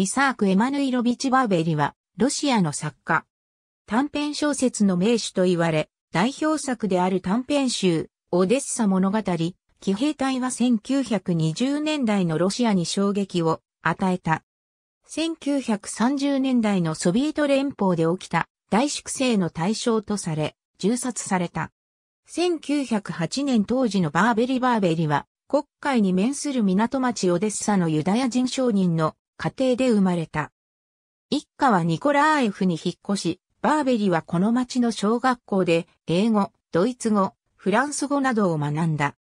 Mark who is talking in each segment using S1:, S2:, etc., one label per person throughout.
S1: イサーク・エマヌイロビチ・バーベリは、ロシアの作家。短編小説の名手と言われ、代表作である短編集、オデッサ物語、騎兵隊は1920年代のロシアに衝撃を与えた。1930年代のソビエト連邦で起きた大粛清の対象とされ、銃殺された。1908年当時のバーベリ・バーベリは、国会に面する港町オデッサのユダヤ人商人の家庭で生まれた。一家はニコラーエフに引っ越し、バーベリはこの町の小学校で英語、ドイツ語、フランス語などを学んだ。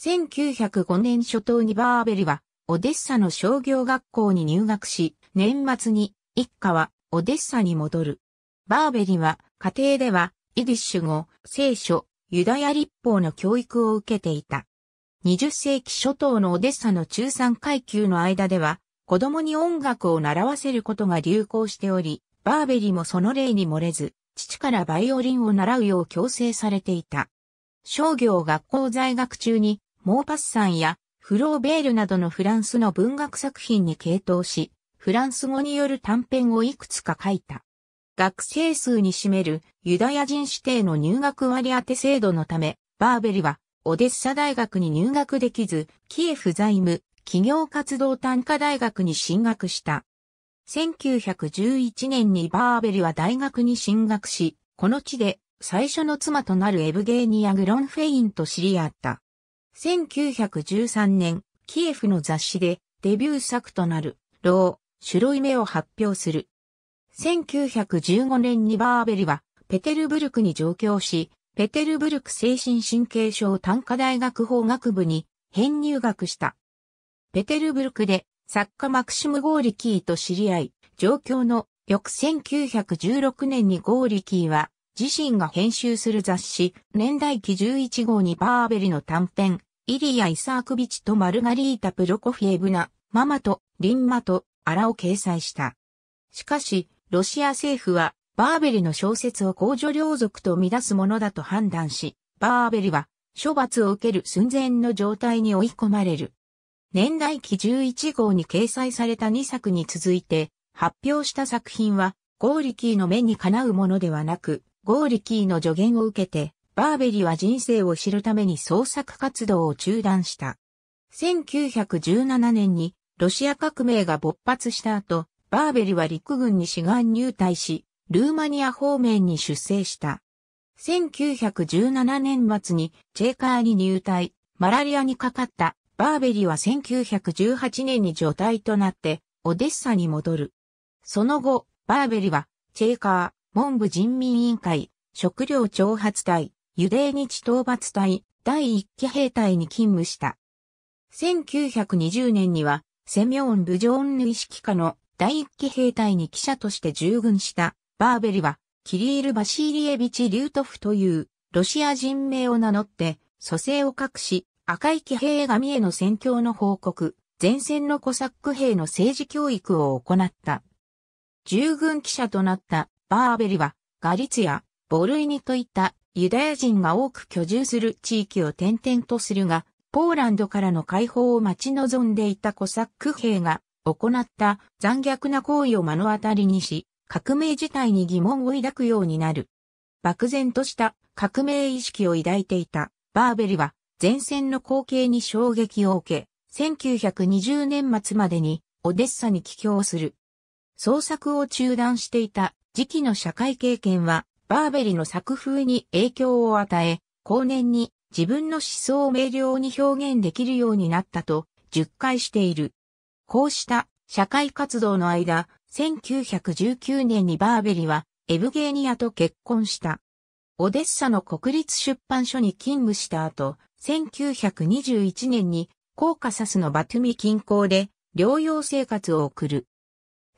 S1: 1905年初頭にバーベリはオデッサの商業学校に入学し、年末に一家はオデッサに戻る。バーベリは家庭ではイディッシュ語、聖書、ユダヤ立法の教育を受けていた。20世紀初頭のオデッサの中産階級の間では、子供に音楽を習わせることが流行しており、バーベリもその例に漏れず、父からバイオリンを習うよう強制されていた。商業学校在学中に、モーパッサンやフローベールなどのフランスの文学作品に傾倒し、フランス語による短編をいくつか書いた。学生数に占めるユダヤ人指定の入学割当制度のため、バーベリはオデッサ大学に入学できず、キエフ財務、企業活動短科大学に進学した。1911年にバーベルは大学に進学し、この地で最初の妻となるエブゲーニア・グロンフェインと知り合った。1913年、キエフの雑誌でデビュー作となる、ロー、ロイ目を発表する。1915年にバーベルはペテルブルクに上京し、ペテルブルク精神神経症短科大学法学部に編入学した。ペテルブルクで作家マクシム・ゴーリキーと知り合い、上京の翌1916年にゴーリキーは自身が編集する雑誌年代記11号にバーベリの短編イリア・イサークビチとマルガリータ・プロコフィエブナ、ママとリンマとアラを掲載した。しかし、ロシア政府はバーベリの小説を公序良俗と見出すものだと判断し、バーベリは処罰を受ける寸前の状態に追い込まれる。年代記11号に掲載された2作に続いて発表した作品は、ゴーリキーの目にかなうものではなく、ゴーリキーの助言を受けて、バーベリは人生を知るために創作活動を中断した。1917年にロシア革命が勃発した後、バーベリは陸軍に志願入隊し、ルーマニア方面に出征した。1917年末にチェーカーに入隊、マラリアにかかったバーベリは1918年に除隊となって、オデッサに戻る。その後、バーベリは、チェーカー、文部人民委員会、食料挑発隊、ユデー日討伐隊、第一期兵隊に勤務した。1920年には、セミョン・ブジョーンヌ意識下の第一期兵隊に記者として従軍したバーベリは、キリール・バシーリエビチ・リュートフというロシア人名を名乗って、蘇生を隠し、赤い騎兵神への戦況の報告、前線のコサック兵の政治教育を行った。従軍記者となったバーベリは、ガリツヤ、ボルイニといったユダヤ人が多く居住する地域を転々とするが、ポーランドからの解放を待ち望んでいたコサック兵が行った残虐な行為を目の当たりにし、革命自体に疑問を抱くようになる。漠然とした革命意識を抱いていたバーベリは前線の光景に衝撃を受け、1920年末までにオデッサに帰郷する。創作を中断していた時期の社会経験は、バーベリの作風に影響を与え、後年に自分の思想を明瞭に表現できるようになったと、述回している。こうした社会活動の間、1919年にバーベリはエブゲーニアと結婚した。オデッサの国立出版所に勤務した後、1921年にコーカサスのバトゥミ近郊で療養生活を送る。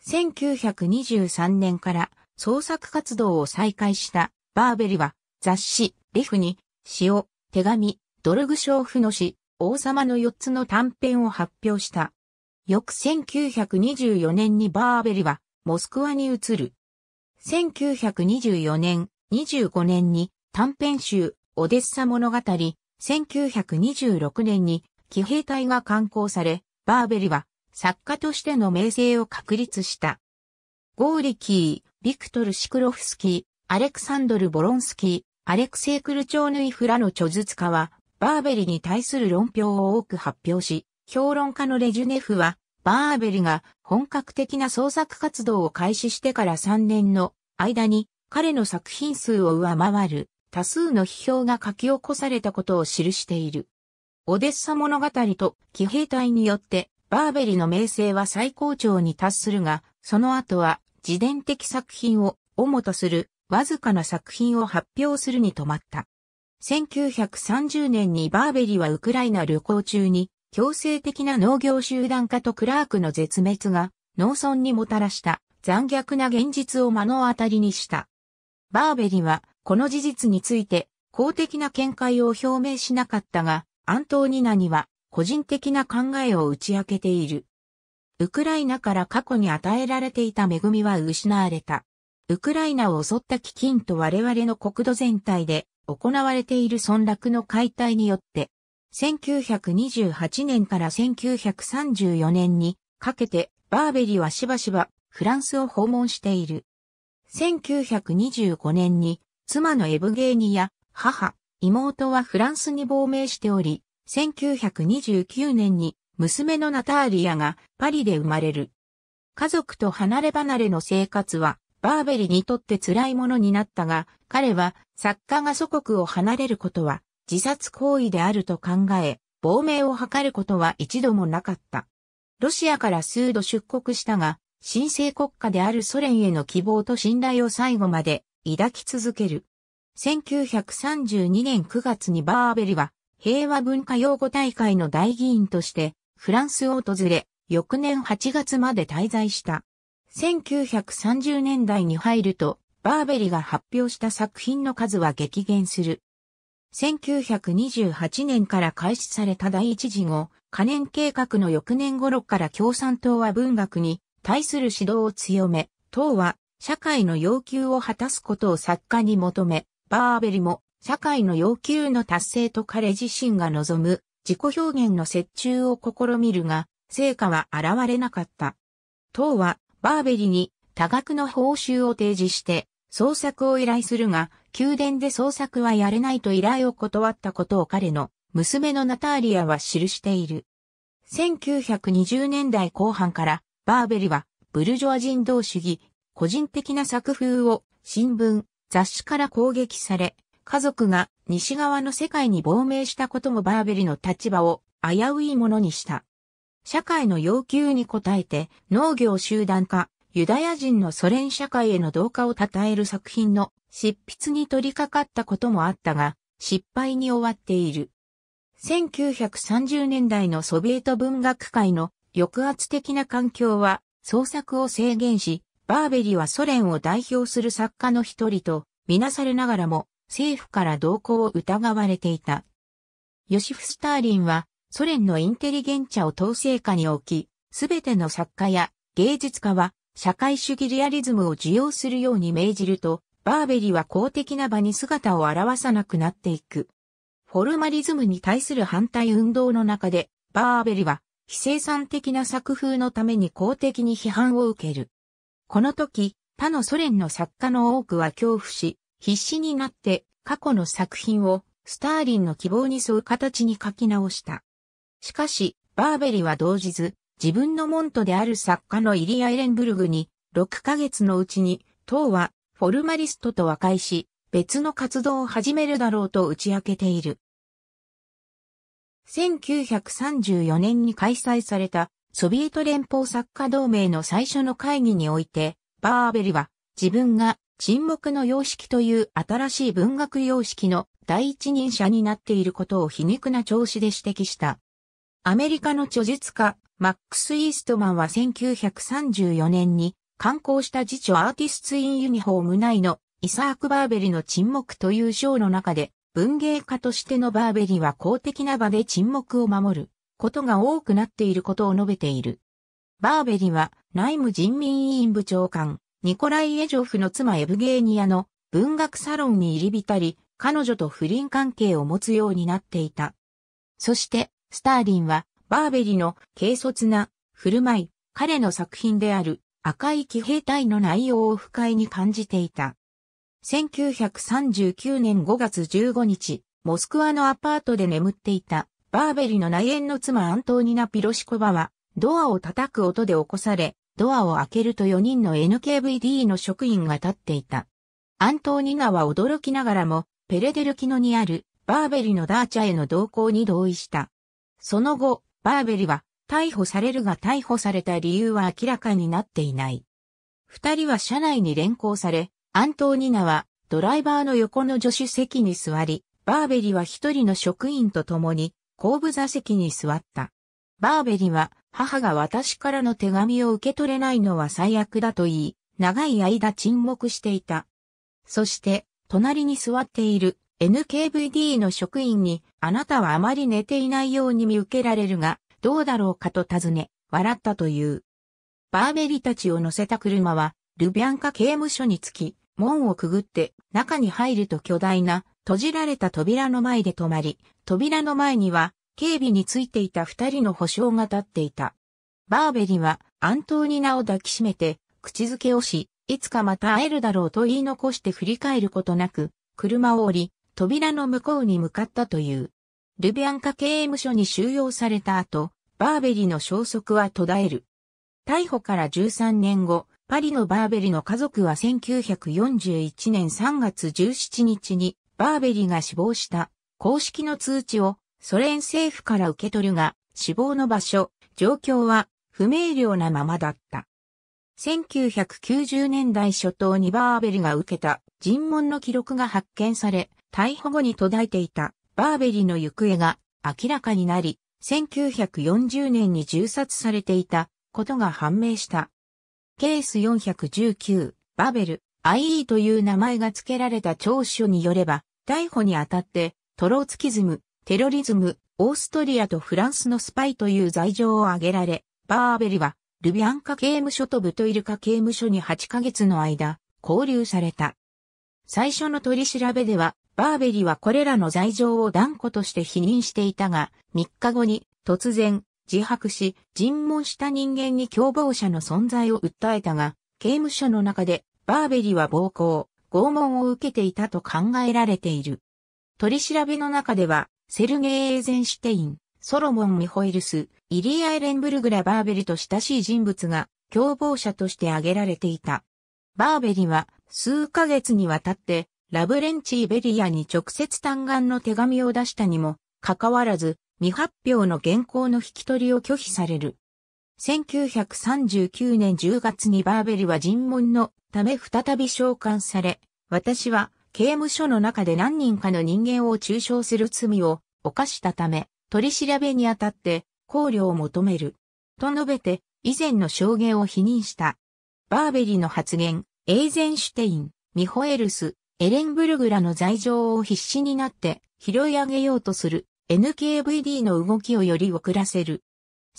S1: 1923年から創作活動を再開したバーベリは雑誌リフに詩を手紙ドルグ賞譜の詩王様の4つの短編を発表した。翌1924年にバーベリはモスクワに移る。1924年、25年に短編集オデッサ物語1926年に騎兵隊が刊行され、バーベリは作家としての名声を確立した。ゴーリキー、ビクトル・シクロフスキー、アレクサンドル・ボロンスキー、アレクセイ・クルチョーヌイフラの著述家は、バーベリに対する論評を多く発表し、評論家のレジュネフは、バーベリが本格的な創作活動を開始してから3年の間に彼の作品数を上回る多数の批評が書き起こされたことを記している。オデッサ物語と騎兵隊によってバーベリの名声は最高潮に達するが、その後は自伝的作品を主とするわずかな作品を発表するに止まった。1930年にバーベリはウクライナ旅行中に強制的な農業集団化とクラークの絶滅が農村にもたらした残虐な現実を目の当たりにした。バーベリはこの事実について公的な見解を表明しなかったが、アントーニナには個人的な考えを打ち明けている。ウクライナから過去に与えられていた恵みは失われた。ウクライナを襲った飢饉と我々の国土全体で行われている村落の解体によって、1928年から1934年にかけてバーベリはしばしばフランスを訪問している。1925年に妻のエブゲーニや、母、妹はフランスに亡命しており、1929年に娘のナターリアがパリで生まれる。家族と離れ離れの生活はバーベリにとって辛いものになったが、彼は作家が祖国を離れることは自殺行為であると考え、亡命を図ることは一度もなかった。ロシアから数度出国したが、新生国家であるソ連への希望と信頼を最後まで抱き続ける。1932年9月にバーベリは平和文化擁護大会の大議員としてフランスを訪れ、翌年8月まで滞在した。1930年代に入ると、バーベリが発表した作品の数は激減する。1928年から開始された第一次後、可燃計画の翌年頃から共産党は文学に対する指導を強め、党は社会の要求を果たすことを作家に求め、バーベリも社会の要求の達成と彼自身が望む自己表現の折衷を試みるが、成果は現れなかった。当はバーベリに多額の報酬を提示して創作を依頼するが、宮殿で創作はやれないと依頼を断ったことを彼の娘のナターリアは記している。1920年代後半からバーベリはブルジョア人道主義個人的な作風を新聞、雑誌から攻撃され、家族が西側の世界に亡命したこともバーベリの立場を危ういものにした。社会の要求に応えて農業集団化、ユダヤ人のソ連社会への同化を称える作品の執筆に取り掛かったこともあったが、失敗に終わっている。1930年代のソビエト文学界の抑圧的な環境は創作を制限し、バーベリはソ連を代表する作家の一人とみなされながらも政府から動向を疑われていた。ヨシフ・スターリンはソ連のインテリゲンチャを統制下に置き、すべての作家や芸術家は社会主義リアリズムを受容するように命じると、バーベリは公的な場に姿を現さなくなっていく。フォルマリズムに対する反対運動の中で、バーベリは非生産的な作風のために公的に批判を受ける。この時、他のソ連の作家の多くは恐怖し、必死になって過去の作品をスターリンの希望に沿う形に書き直した。しかし、バーベリは動じず、自分の門徒である作家のイリア・エレンブルグに、6ヶ月のうちに、党はフォルマリストと和解し、別の活動を始めるだろうと打ち明けている。1934年に開催されたソビエト連邦作家同盟の最初の会議において、バーベリは自分が沈黙の様式という新しい文学様式の第一人者になっていることを皮肉な調子で指摘した。アメリカの著述家、マックス・イーストマンは1934年に刊行した辞著アーティスツ・イン・ユニフォーム内のイサーク・バーベリの沈黙という章の中で文芸家としてのバーベリは公的な場で沈黙を守ることが多くなっていることを述べている。バーベリは内務人民委員部長官、ニコライ・エジョフの妻エブゲーニアの文学サロンに入り浸り、彼女と不倫関係を持つようになっていた。そして、スターリンは、バーベリの軽率な振る舞い、彼の作品である赤い騎兵隊の内容を不快に感じていた。1939年5月15日、モスクワのアパートで眠っていたバーベリの内縁の妻アントーニナ・ピロシコバは、ドアを叩く音で起こされ、ドアを開けると4人の NKVD の職員が立っていた。アントーニナは驚きながらも、ペレデルキノにあるバーベリのダーチャへの同行に同意した。その後、バーベリは逮捕されるが逮捕された理由は明らかになっていない。二人は車内に連行され、アントーニナはドライバーの横の助手席に座り、バーベリは一人の職員と共に後部座席に座った。バーベリは、母が私からの手紙を受け取れないのは最悪だと言い、長い間沈黙していた。そして、隣に座っている NKVD の職員に、あなたはあまり寝ていないように見受けられるが、どうだろうかと尋ね、笑ったという。バーベリたちを乗せた車は、ルビャンカ刑務所に着き、門をくぐって中に入ると巨大な閉じられた扉の前で止まり、扉の前には、警備についていた二人の保証が立っていた。バーベリは、暗闘に名を抱きしめて、口づけをし、いつかまた会えるだろうと言い残して振り返ることなく、車を降り、扉の向こうに向かったという。ルビアンカ刑務所に収容された後、バーベリの消息は途絶える。逮捕から13年後、パリのバーベリの家族は1941年3月17日にバーベリーが死亡した公式の通知をソ連政府から受け取るが、死亡の場所、状況は不明瞭なままだった。1990年代初頭にバーベリーが受けた尋問の記録が発見され、逮捕後に途絶えていたバーベリーの行方が明らかになり、1940年に銃殺されていたことが判明した。ケース419、バベル、IE という名前が付けられた聴取によれば、逮捕にあたって、トローツキズム、テロリズム、オーストリアとフランスのスパイという罪状を挙げられ、バーベリは、ルビアンカ刑務所とブトイルカ刑務所に8ヶ月の間、拘留された。最初の取り調べでは、バーベリはこれらの罪状を断固として否認していたが、3日後に突然自白し、尋問した人間に共謀者の存在を訴えたが、刑務所の中でバーベリは暴行、拷問を受けていたと考えられている。取り調べの中では、セルゲイ・エーゼンシュテイン、ソロモン・ミホイルス、イリア・エレンブルグラ・バーベリと親しい人物が共謀者として挙げられていた。バーベリは数ヶ月にわたってラブレンチ・イベリアに直接嘆願の手紙を出したにもかかわらず未発表の原稿の引き取りを拒否される。1939年10月にバーベリは尋問のため再び召喚され、私は刑務所の中で何人かの人間を中傷する罪を犯したため、取り調べにあたって考慮を求める。と述べて、以前の証言を否認した。バーベリの発言、エイゼンシュテイン、ミホエルス、エレンブルグラの罪状を必死になって拾い上げようとする NKVD の動きをより遅らせる。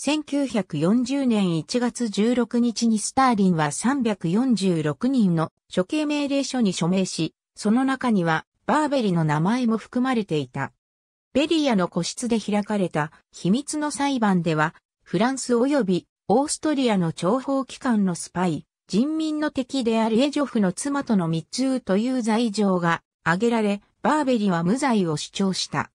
S1: 1940年1月16日にスターリンは346人の処刑命令書に署名し、その中にはバーベリの名前も含まれていた。ベリアの個室で開かれた秘密の裁判では、フランス及びオーストリアの諜報機関のスパイ、人民の敵であるエジョフの妻との密通という罪状が挙げられ、バーベリは無罪を主張した。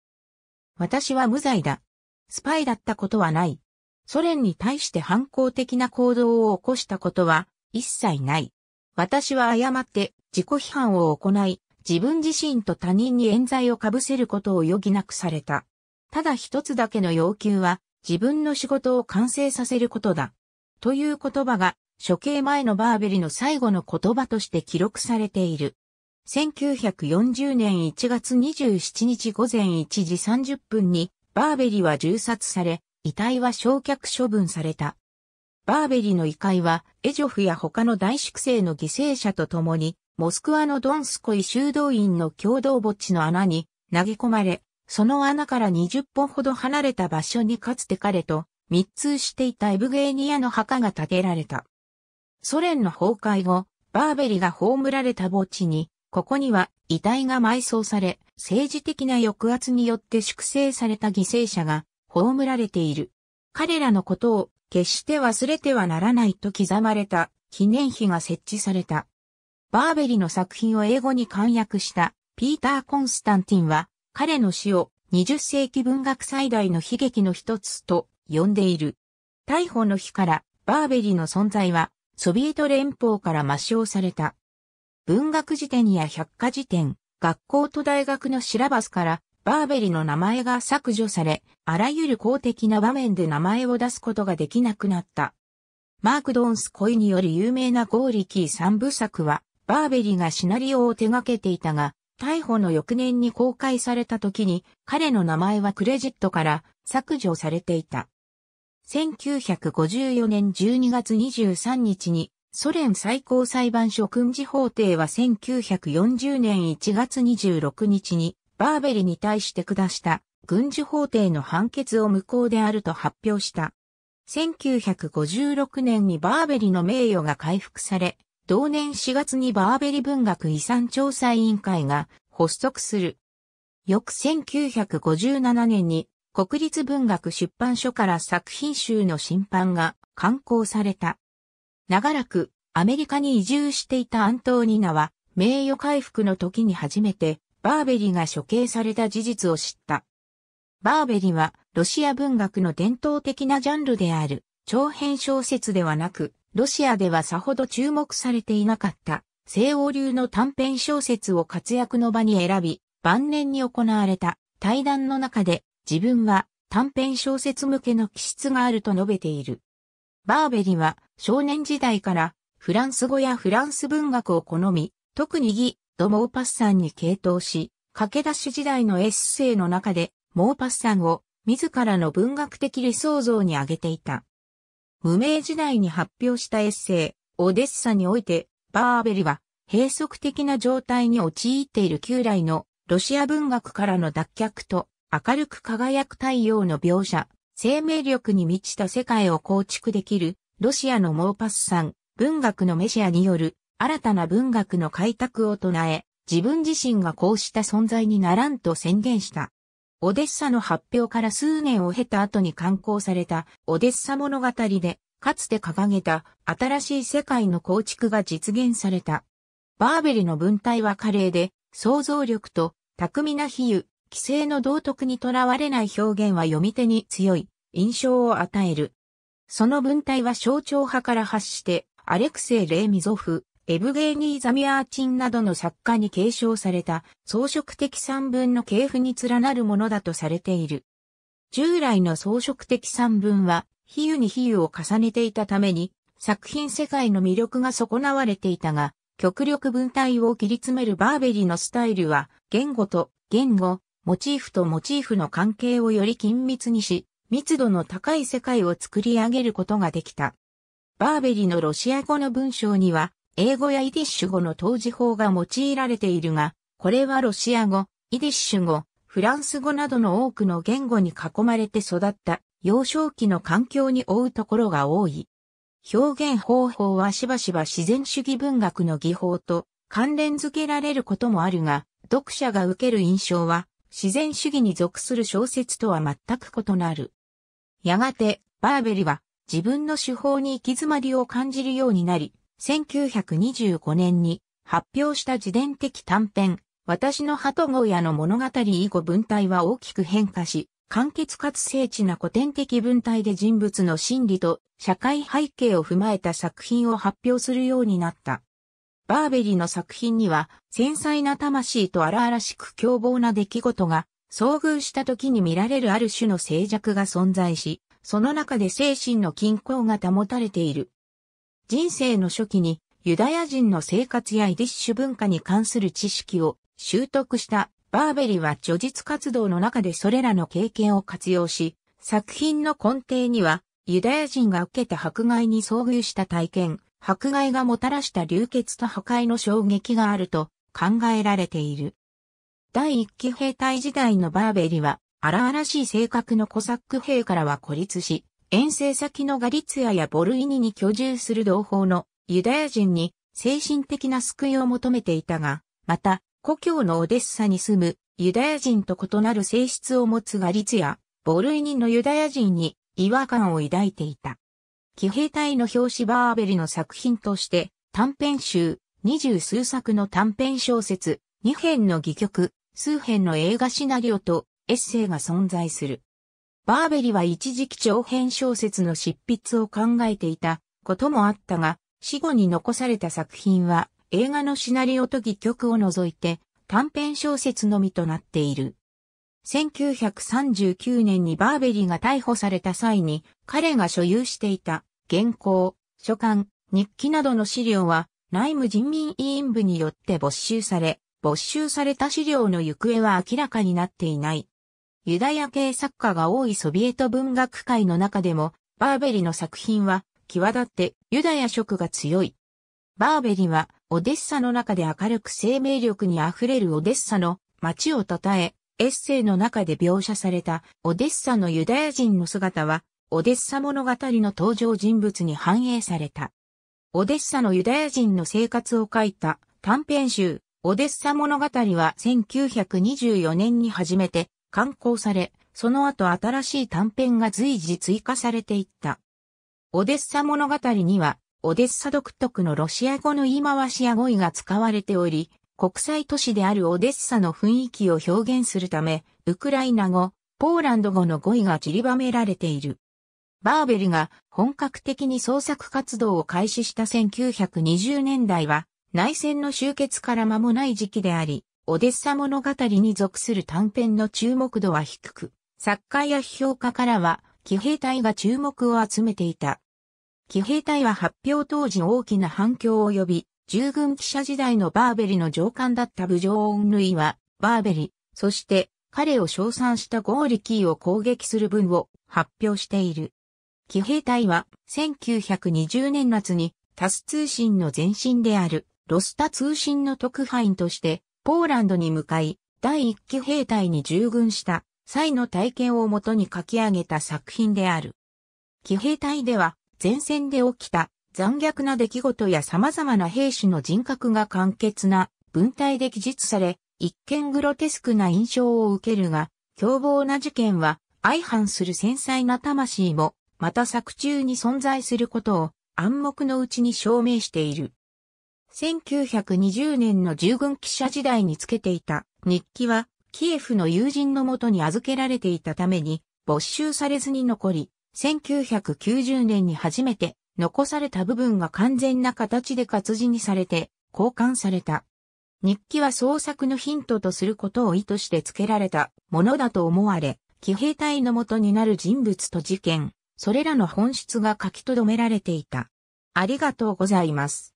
S1: 私は無罪だ。スパイだったことはない。ソ連に対して反抗的な行動を起こしたことは一切ない。私は誤って自己批判を行い、自分自身と他人に冤罪を被せることを余儀なくされた。ただ一つだけの要求は、自分の仕事を完成させることだ。という言葉が、処刑前のバーベリの最後の言葉として記録されている。1940年1月27日午前1時30分に、バーベリは銃殺され、遺体は焼却処分された。バーベリの遺骸は、エジョフや他の大粛清の犠牲者と共に、モスクワのドンスコイ修道院の共同墓地の穴に投げ込まれ、その穴から20本ほど離れた場所にかつて彼と密通していたエブゲーニアの墓が建てられた。ソ連の崩壊後、バーベリが葬られた墓地に、ここには遺体が埋葬され、政治的な抑圧によって粛清された犠牲者が葬られている。彼らのことを決して忘れてはならないと刻まれた記念碑が設置された。バーベリの作品を英語に翻訳したピーター・コンスタンティンは彼の死を20世紀文学最大の悲劇の一つと呼んでいる。逮捕の日からバーベリの存在はソビエト連邦から抹消された。文学辞典や百科辞典、学校と大学のシラバスからバーベリの名前が削除され、あらゆる公的な場面で名前を出すことができなくなった。マーク・ドーンス恋による有名なゴーリキー三部作は、バーベリがシナリオを手掛けていたが、逮捕の翌年に公開された時に、彼の名前はクレジットから削除されていた。1954年12月23日に、ソ連最高裁判所軍事法廷は1940年1月26日に、バーベリに対して下した軍事法廷の判決を無効であると発表した。1956年にバーベリの名誉が回復され、同年4月にバーベリ文学遺産調査委員会が発足する。翌1957年に国立文学出版所から作品集の審判が刊行された。長らくアメリカに移住していたアントーニナは名誉回復の時に初めてバーベリが処刑された事実を知った。バーベリは、ロシア文学の伝統的なジャンルである、長編小説ではなく、ロシアではさほど注目されていなかった、西欧流の短編小説を活躍の場に選び、晩年に行われた対談の中で、自分は短編小説向けの気質があると述べている。バーベリは少年時代からフランス語やフランス文学を好み、特にギ、ド・モーパッサンに傾倒し、駆け出し時代のエッセイの中で、モーパッサンを自らの文学的理想像に挙げていた。無名時代に発表したエッセイ、オデッサにおいて、バーベリは閉塞的な状態に陥っている旧来のロシア文学からの脱却と明るく輝く太陽の描写、生命力に満ちた世界を構築できるロシアのモーパッサン、文学のメシアによる新たな文学の開拓を唱え、自分自身がこうした存在にならんと宣言した。オデッサの発表から数年を経た後に刊行されたオデッサ物語で、かつて掲げた新しい世界の構築が実現された。バーベルの文体は華麗で、想像力と巧みな比喩、規制の道徳にとらわれない表現は読み手に強い印象を与える。その文体は象徴派から発して、アレクセイ・レーミゾフ、エブゲーニー・ザミアーチンなどの作家に継承された装飾的散文の系譜に連なるものだとされている。従来の装飾的散文は比喩に比喩を重ねていたために作品世界の魅力が損なわれていたが、極力文体を切り詰めるバーベリのスタイルは、言語と言語、モチーフとモチーフの関係をより緊密にし、密度の高い世界を作り上げることができた。バーベリのロシア語の文章には、英語やイディッシュ語の当時法が用いられているが、これはロシア語、イディッシュ語、フランス語などの多くの言語に囲まれて育った幼少期の環境に追うところが多い。表現方法はしばしば自然主義文学の技法と関連づけられることもあるが、読者が受ける印象は自然主義に属する小説とは全く異なる。やがて、バーベリは自分の手法に行き詰まりを感じるようになり、1925年に発表した自伝的短編、私の鳩小屋の物語以後文体は大きく変化し、簡潔かつ精緻な古典的文体で人物の心理と社会背景を踏まえた作品を発表するようになった。バーベリの作品には繊細な魂と荒々しく凶暴な出来事が遭遇した時に見られるある種の静寂が存在し、その中で精神の均衡が保たれている人生の初期にユダヤ人の生活やイディッシュ文化に関する知識を習得したバーベリは著述活動の中でそれらの経験を活用し、作品の根底にはユダヤ人が受けた迫害に遭遇した体験、迫害がもたらした流血と破壊の衝撃があると考えられている。第一期兵隊時代のバーベリは荒々しい性格のコサック兵からは孤立し、遠征先のガリツヤやボルイニに居住する同胞のユダヤ人に精神的な救いを求めていたが、また、故郷のオデッサに住むユダヤ人と異なる性質を持つガリツヤ、ボルイニのユダヤ人に違和感を抱いていた。騎兵隊の表紙バーベリの作品として、短編集、二十数作の短編小説、二編の戯曲、数編の映画シナリオとエッセイが存在する。バーベリは一時期長編小説の執筆を考えていたこともあったが、死後に残された作品は映画のシナリオと戯曲を除いて短編小説のみとなっている。1939年にバーベリーが逮捕された際に彼が所有していた原稿、書簡、日記などの資料は内務人民委員部によって没収され、没収された資料の行方は明らかになっていない。ユダヤ系作家が多いソビエト文学界の中でも、バーベリの作品は、際立ってユダヤ色が強い。バーベリは、オデッサの中で明るく生命力に溢れるオデッサの街を称え、エッセイの中で描写されたオデッサのユダヤ人の姿は、オデッサ物語の登場人物に反映された。オデッサのユダヤ人の生活を書いた短編集、オデッサ物語は1924年に初めて刊行され、その後新しい短編が随時追加されていった。オデッサ物語には、オデッサ独特のロシア語の言い回しや語彙が使われており、国際都市であるオデッサの雰囲気を表現するため、ウクライナ語、ポーランド語の語彙が散りばめられている。バーベルが本格的に創作活動を開始した1920年代は、内戦の終結から間もない時期であり、オデッサ物語に属する短編の注目度は低く、作家や批評家からは、騎兵隊が注目を集めていた。騎兵隊は発表当時大きな反響を呼び、従軍記者時代のバーベリの上官だったブジョー・オン・ヌイは、バーベリ、そして彼を称賛したゴーリキーを攻撃する文を発表している。騎兵隊は1920年夏にタス通信の前身であるロスタ通信の特派員としてポーランドに向かい、第一期兵隊に従軍した際の体験をもとに書き上げた作品である。騎兵隊では前線で起きた残虐な出来事や様々な兵士の人格が簡潔な文体で記述され、一見グロテスクな印象を受けるが、凶暴な事件は相反する繊細な魂も、また作中に存在することを暗黙のうちに証明している。1920年の従軍記者時代につけていた日記は、キエフの友人のもとに預けられていたために、没収されずに残り、1990年に初めて残された部分が完全な形で活字にされて交換された。日記は創作のヒントとすることを意図して付けられたものだと思われ、騎兵隊のもとになる人物と事件、それらの本質が書き留められていた。ありがとうございます。